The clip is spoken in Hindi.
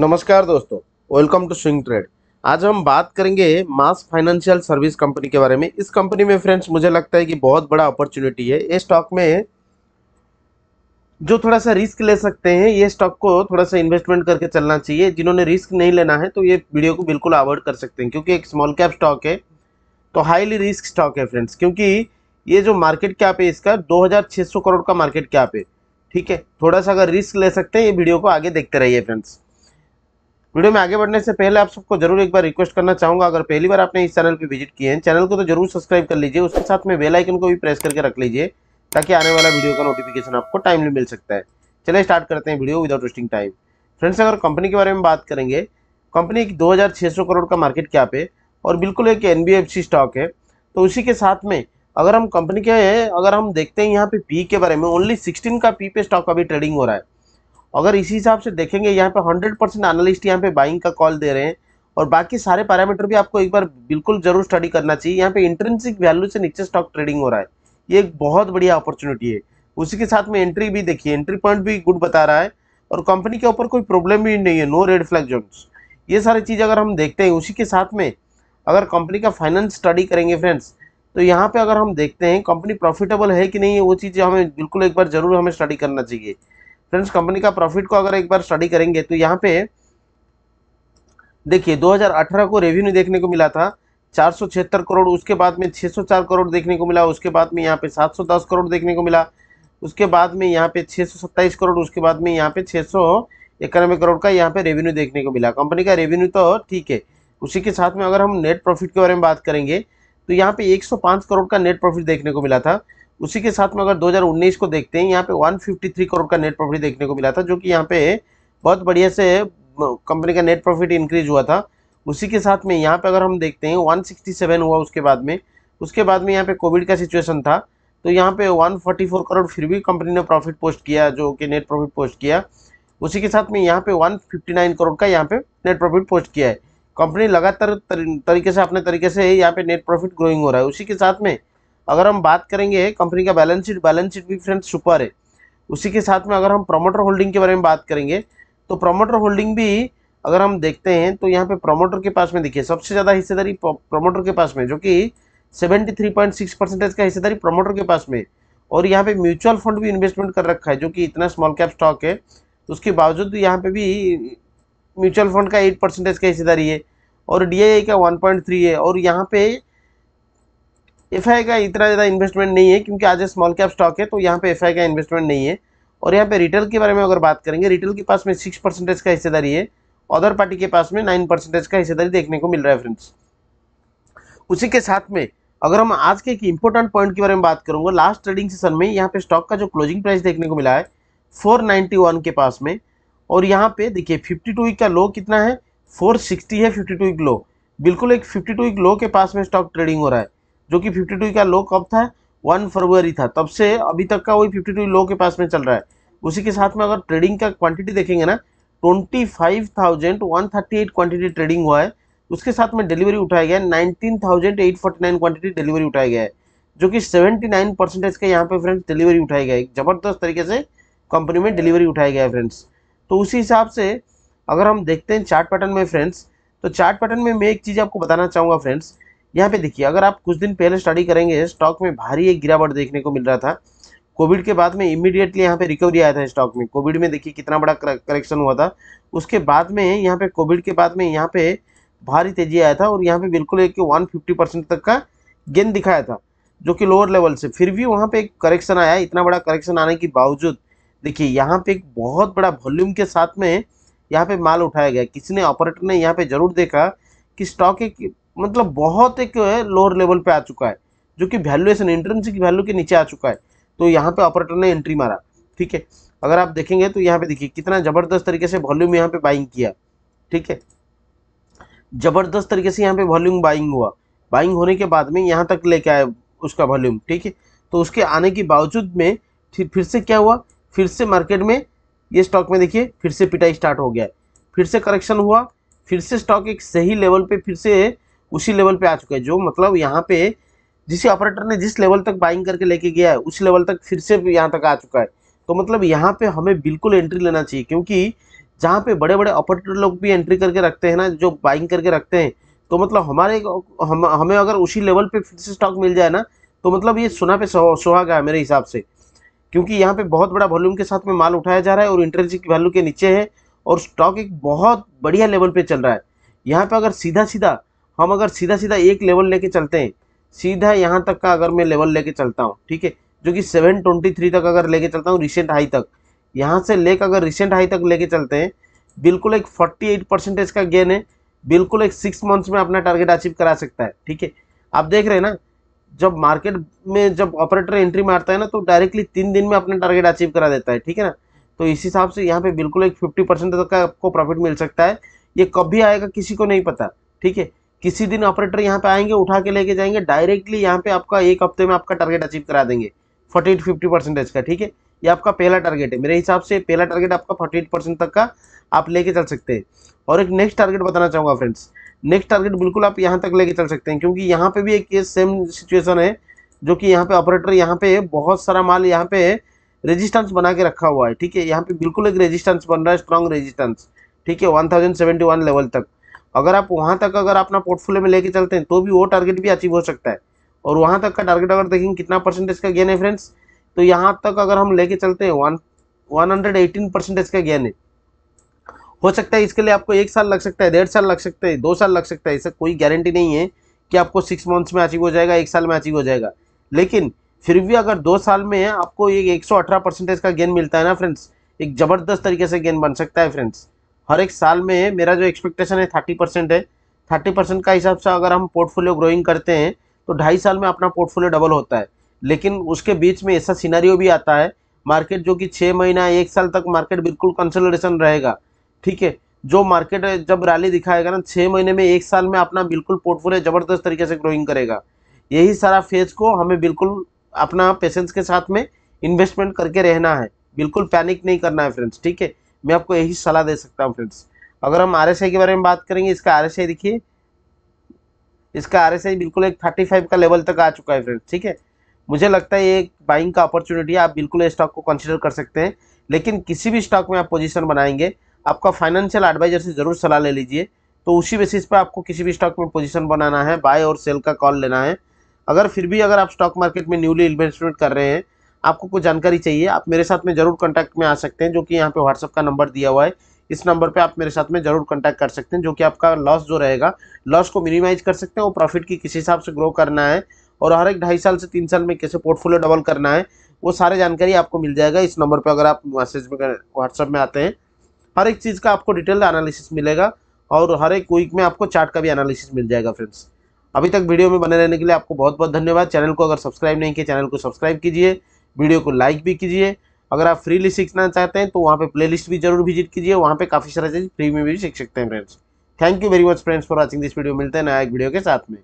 नमस्कार दोस्तों वेलकम टू स्विंग ट्रेड आज हम बात करेंगे मास फाइनेंशियल सर्विस कंपनी के बारे में इस कंपनी में फ्रेंड्स मुझे लगता है कि बहुत बड़ा अपॉर्चुनिटी है ये स्टॉक में जो थोड़ा सा रिस्क ले सकते हैं ये स्टॉक को थोड़ा सा इन्वेस्टमेंट करके चलना चाहिए जिन्होंने रिस्क नहीं लेना है तो ये वीडियो को बिल्कुल अवॉइड कर सकते हैं क्योंकि एक स्मॉल कैप स्टॉक है तो हाईली रिस्क स्टॉक है फ्रेंड्स क्योंकि ये जो मार्केट कैप है इसका दो करोड़ का मार्केट कैप है ठीक है थोड़ा सा अगर रिस्क ले सकते हैं ये वीडियो को आगे देखते रहिए फ्रेंड्स वीडियो में आगे बढ़ने से पहले आप सबको जरूर एक बार रिक्वेस्ट करना चाहूँगा अगर पहली बार आपने इस चैनल पर विजिट किए हैं चैनल को तो जरूर सब्सक्राइब कर लीजिए उसके साथ में बेल आइकन को भी प्रेस करके रख लीजिए ताकि आने वाला वीडियो का नोटिफिकेशन आपको टाइमली मिल सकता है चले स्टार्ट करते हैं video without wasting time friends अगर कंपनी के बारे में बात करेंगे कंपनी की 2600 करोड़ का मार्केट क्या पे और बिल्कुल एक एन स्टॉक है तो उसी के साथ में अगर हम कंपनी के अगर हम देखते हैं यहाँ पे पी के बारे में ओनली 16 का पी पे स्टॉक अभी ट्रेडिंग हो रहा है अगर इसी हिसाब से देखेंगे यहाँ पे 100 परसेंट एनालिस्ट यहाँ पे बाइंग का कॉल दे रहे हैं और बाकी सारे पैरामीटर भी आपको एक बार बिल्कुल जरूर स्टडी करना चाहिए यहाँ पे इंट्रेंसिक वैल्यू से नीचे स्टॉक ट्रेडिंग हो रहा है ये एक बहुत बढ़िया अपॉर्चुनिटी है उसी के साथ में एंट्री भी देखिए एंट्री पॉइंट भी गुड बता रहा है और कंपनी के ऊपर कोई प्रॉब्लम भी नहीं है नो रेड फ्लैग जोन्स ये सारी चीज़ अगर हम देखते हैं उसी के साथ में अगर कंपनी का फाइनेंस स्टडी करेंगे फ्रेंड्स तो यहाँ पे अगर हम देखते हैं कंपनी प्रॉफिटेबल है कि नहीं है वो चीज़ हमें बिल्कुल एक बार ज़रूर हमें स्टडी करना चाहिए फ्रेंड्स कंपनी का प्रॉफिट को अगर एक बार स्टडी करेंगे तो यहाँ पे देखिए 2018 को रेवेन्यू देखने को मिला था चार करोड़ उसके बाद में 604 करोड़ देखने को मिला उसके बाद में यहाँ पे 710 करोड़ देखने को मिला उसके बाद में यहाँ पे 627 करोड़ उसके बाद में यहाँ पे छः करोड़ का यहाँ पे रेवेन्यू देखने को मिला कंपनी का रेवेन्यू तो ठीक है उसी के साथ में अगर हम नेट प्रॉफिट के बारे में बात करेंगे तो यहाँ पे एक करोड़ का नेट प्रॉफिट देखने को मिला था उसी के साथ में अगर 2019 को देखते हैं यहाँ पे 153 करोड़ का नेट प्रॉफिट देखने को मिला था जो कि यहाँ पे बहुत बढ़िया से कंपनी का नेट प्रॉफिट इंक्रीज हुआ था उसी के साथ में यहाँ पे अगर हम देखते हैं 167 हुआ उसके बाद में उसके बाद में यहाँ पे कोविड का सिचुएशन था तो यहाँ पे 144 करोड़ फिर भी कंपनी ने प्रॉफिट पोस्ट किया जो कि नेट प्रॉफिट पोस्ट किया उसी के साथ में यहाँ पे वन करोड़ का यहाँ पे नेट प्रॉफिट पोस्ट किया है कंपनी लगातार तरीके से अपने तरीके से यहाँ पे नेट प्रॉफिट ग्रोइंग हो रहा है उसी के साथ में अगर हम बात करेंगे कंपनी का बैलेंस शीट बैलेंस शीट भी फ्रेंड सुपर है उसी के साथ में अगर हम प्रमोटर होल्डिंग के बारे में बात करेंगे तो प्रमोटर होल्डिंग भी अगर हम देखते हैं तो यहाँ पे प्रमोटर के पास में देखिए सबसे ज़्यादा हिस्सेदारी प्रमोटर के पास में जो कि 73.6 परसेंटेज का हिस्सेदारी प्रमोटर के पास में और यहाँ पे म्यूचुअल फंड भी इन्वेस्टमेंट कर रखा है जो कि इतना स्मॉल कैप स्टॉक है तो उसके बावजूद भी यहाँ पे भी म्यूचुअल फंड का एट परसेंटेज का हिस्सेदारी है और डी का वन पॉइंट थ्री है और यहाँ पे एफ का इतना ज़्यादा इन्वेस्टमेंट नहीं है क्योंकि आज स्मॉल कैप स्टॉक है तो यहाँ पे एफ का इन्वेस्टमेंट नहीं है और यहाँ पे रिटेल के बारे में अगर बात करेंगे रिटेल के पास में सिक्स परसेंटेज का हिस्सेदारी है अदर पार्टी के पास में नाइन परसेंटेज का हिस्सेदारी देखने को मिल रहा है फ्रेंड्स उसी के साथ में अगर हम आज के एक इंपॉर्टेंट पॉइंट के बारे में बात करूँगा लास्ट ट्रेडिंग सेशन में यहाँ पे स्टॉक का जो क्लोजिंग प्राइस देखने को मिला है फोर के पास में और यहाँ पे देखिए फिफ्टी वीक का लो कितना है फोर है फिफ्टी वीक लो बिल्कुल एक फिफ्टी वीक लो के पास में स्टॉक ट्रेडिंग हो रहा है जो कि 52 का लो कब था वन फरवरी था तब से अभी तक का वही 52 लो के पास में चल रहा है उसी के साथ में अगर ट्रेडिंग का क्वांटिटी देखेंगे ना 25,138 क्वांटिटी ट्रेडिंग हुआ है उसके साथ में डिलीवरी उठाया गया फोर्टी 19,849 क्वांटिटी डिलीवरी उठाया गया है जो कि 79 परसेंटेज का यहाँ पे फ्रेंड्स डिलीवरी उठाया गया है ज़बरदस्त तरीके से कंपनी में डिलीवरी उठाया गया है फ्रेंड्स तो उसी हिसाब से अगर हम देखते हैं चार्ट पैटर्न में फ्रेंड्स तो चार्ट पैटर्न में मैं एक चीज़ आपको बताना चाहूँगा फ्रेंड्स यहाँ पे देखिए अगर आप कुछ दिन पहले स्टडी करेंगे स्टॉक में भारी एक गिरावट देखने को मिल रहा था कोविड के बाद में इमीडिएटली यहाँ पे रिकवरी आया था स्टॉक में कोविड में देखिए कितना बड़ा करेक्शन हुआ था उसके बाद में यहाँ पे कोविड के बाद में यहाँ पे भारी तेजी आया था और यहाँ पे बिल्कुल एक वन फिफ्टी परसेंट तक का गेंद दिखाया था जो कि लोअर लेवल से फिर भी वहाँ पे एक करेक्शन आया इतना बड़ा करेक्शन आने के बावजूद देखिए यहाँ पे एक बहुत बड़ा वॉल्यूम के साथ में यहाँ पे माल उठाया गया किसी ने ऑपरेटर ने यहाँ पे जरूर देखा कि स्टॉक एक मतलब बहुत एक लोअर लेवल पे आ चुका है जो कि वैल्यूएशन इंट्रेंसिक वैल्यू के नीचे आ चुका है तो यहाँ पे ऑपरेटर ने एंट्री मारा ठीक है अगर आप देखेंगे तो यहाँ पे देखिए कितना जबरदस्त तरीके से वॉल्यूम यहाँ पे बाइंग किया ठीक है जबरदस्त तरीके से यहाँ पे वॉल्यूम बाइंग हुआ बाइंग होने के बाद में यहाँ तक लेके आए उसका वॉल्यूम ठीक है तो उसके आने के बावजूद में फिर से क्या हुआ फिर से मार्केट में ये स्टॉक में देखिए फिर से पिटाई स्टार्ट हो गया फिर से करेक्शन हुआ फिर से स्टॉक एक सही लेवल पे फिर से उसी लेवल पे आ चुका है जो मतलब यहाँ पे जिस ऑपरेटर ने जिस लेवल तक बाइंग करके लेके गया है उस लेवल तक फिर से यहाँ तक आ चुका है तो मतलब यहाँ पे हमें बिल्कुल एंट्री लेना चाहिए क्योंकि जहाँ पे बड़े बड़े ऑपरेटर लोग भी एंट्री करके रखते हैं ना जो बाइंग करके रखते हैं तो मतलब हमारे हम हमें अगर उसी लेवल पे फिर से स्टॉक मिल जाए ना तो मतलब ये सुना पे सुहागा है मेरे हिसाब से क्योंकि यहाँ पे बहुत बड़ा वॉल्यूम के साथ में माल उठाया जा रहा है और इंटरजिक वैल्यू के नीचे है और स्टॉक एक बहुत बढ़िया लेवल पे चल रहा है यहाँ पे अगर सीधा सीधा हम अगर सीधा सीधा एक लेवल लेके चलते हैं सीधा यहाँ तक का अगर मैं लेवल लेके चलता हूँ ठीक है जो कि 723 तक अगर लेके चलता हूँ रिसेंट हाई तक यहाँ से लेकर अगर रिसेंट हाई तक लेके चलते हैं बिल्कुल एक 48 परसेंटेज का गेन है बिल्कुल एक सिक्स मंथ्स में अपना टारगेट अचीव करा सकता है ठीक है आप देख रहे हैं ना जब मार्केट में जब ऑपरेटर एंट्री मारता है ना तो डायरेक्टली तीन दिन में अपना टारगेट अचीव करा देता है ठीक है ना तो इस हिसाब से यहाँ पर बिल्कुल एक फिफ्टी परसेंट तक का आपको प्रॉफिट मिल सकता है ये कब भी आएगा किसी को नहीं पता ठीक है किसी दिन ऑपरेटर यहाँ पे आएंगे उठा के लेके जाएंगे डायरेक्टली यहाँ पे आपका एक हफ्ते में आपका टारगेट अचीव करा देंगे फोर्टी एट फिफ्टी परसेंटेज का ठीक है ये आपका पहला टारगेट है मेरे हिसाब से पहला टारगेट आपका फोर्टी एट परसेंट तक का आप लेके चल सकते हैं और एक नेक्स्ट टारगेट बताना चाहूँगा फ्रेंड्स नेक्स्ट टारगेट बिल्कुल आप यहाँ तक लेके चल सकते हैं क्योंकि यहाँ पे भी एक ये सेम सिचुएसन है जो कि यहाँ पे ऑपरेटर यहाँ पे बहुत सारा माल यहाँ पे रेजिस्टेंस बना के रखा हुआ है ठीक है यहाँ पे बिल्कुल एक रेजिस्टेंस बन रहा है स्ट्रॉन्ग रेजिस्टेंस ठीक है one thousand seventy one level तक अगर आप वहाँ तक अगर अपना पोर्टफोलियो में लेके चलते हैं तो भी वो टारगेट भी अचीव हो सकता है और वहाँ तक का टारगेट अगर देखेंगे कितना परसेंटेज का गेन है फ्रेंड्स तो यहाँ तक अगर हम लेके चलते हैं one one hundred eighteen percentage का गेन है हो सकता है इसके लिए आपको एक साल लग सकता है डेढ़ साल लग सकता है दो साल लग सकता है ऐसा कोई गारंटी नहीं है कि आपको सिक्स मंथ्स में अचीव हो जाएगा एक साल में अचीव हो जाएगा लेकिन फिर भी अगर दो साल में आपको एक सौ अठारह परसेंटेज का गेन मिलता है ना फ्रेंड्स एक ज़बरदस्त तरीके से गेन बन सकता है फ्रेंड्स हर एक साल में मेरा जो एक्सपेक्टेशन है थर्टी परसेंट है थर्टी परसेंट का हिसाब से अगर हम पोर्टफोलियो ग्रोइंग करते हैं तो ढाई साल में अपना पोर्टफोलियो डबल होता है लेकिन उसके बीच में ऐसा सीनारियो भी आता है मार्केट जो कि छः महीना एक साल तक मार्केट बिल्कुल कंसल्टेशन रहेगा ठीक है जो मार्केट जब रैली दिखाएगा ना छः महीने में एक साल में अपना बिल्कुल पोर्टफोलियो ज़बरदस्त तरीके से ग्रोइंग करेगा यही सारा फेज को हमें बिल्कुल अपना पेशेंस के साथ में इन्वेस्टमेंट करके रहना है बिल्कुल पैनिक नहीं करना है फ्रेंड्स ठीक है मैं आपको यही सलाह दे सकता हूँ फ्रेंड्स अगर हम आर के बारे में बात करेंगे इसका आर देखिए इसका आर बिल्कुल एक थर्टी फाइव का लेवल तक आ चुका है फ्रेंड्स ठीक है मुझे लगता है ये एक बाइंग का अपॉर्चुनिटी है आप बिल्कुल स्टॉक को कंसिडर कर सकते हैं लेकिन किसी भी स्टॉक में आप पोजीशन बनाएंगे आपका फाइनेंशियल एडवाइजर से ज़रूर सलाह ले लीजिए तो उसी बेसिस पर आपको किसी भी स्टॉक में पोजीशन बनाना है बाय और सेल का कॉल लेना है अगर फिर भी अगर आप स्टॉक मार्केट में न्यूली इन्वेस्टमेंट कर रहे हैं आपको कोई जानकारी चाहिए आप मेरे साथ में ज़रूर कॉन्टैक्ट में आ सकते हैं जो कि यहाँ पे व्हाट्सअप का नंबर दिया हुआ है इस नंबर पे आप मेरे साथ में ज़रूर कॉन्टैक्ट कर सकते हैं जो कि आपका लॉस जो रहेगा लॉस को मिनिमाइज कर सकते हैं और प्रॉफिट की किस हिसाब से ग्रो करना है और हर एक ढाई साल से तीन साल में कैसे पोर्टफोलियो डबल करना है वो सारे जानकारी आपको मिल जाएगा इस नंबर पर अगर आप मैसेज में व्हाट्सअप में आते हैं हर एक चीज़ का आपको डिटेल एनालिसिस मिलेगा और हर एक वीक में आपको चार्ट का भी एनालिसिस मिल जाएगा फ्रेंड्स अभी तक वीडियो में बने रहने के लिए आपको बहुत बहुत धन्यवाद चैनल को अगर सब्सक्राइब नहीं किया चैनल को सब्सक्राइब कीजिए वीडियो को लाइक भी कीजिए अगर आप फ्रीली सीखना चाहते हैं तो वहाँ पे प्लेलिस्ट भी जरूर विजिट कीजिए वहाँ पे काफ़ी सारा चीज़ फ्री में भी सीख सकते हैं friends thank you very much friends for watching this video मिलते हैं नया एक वीडियो के साथ में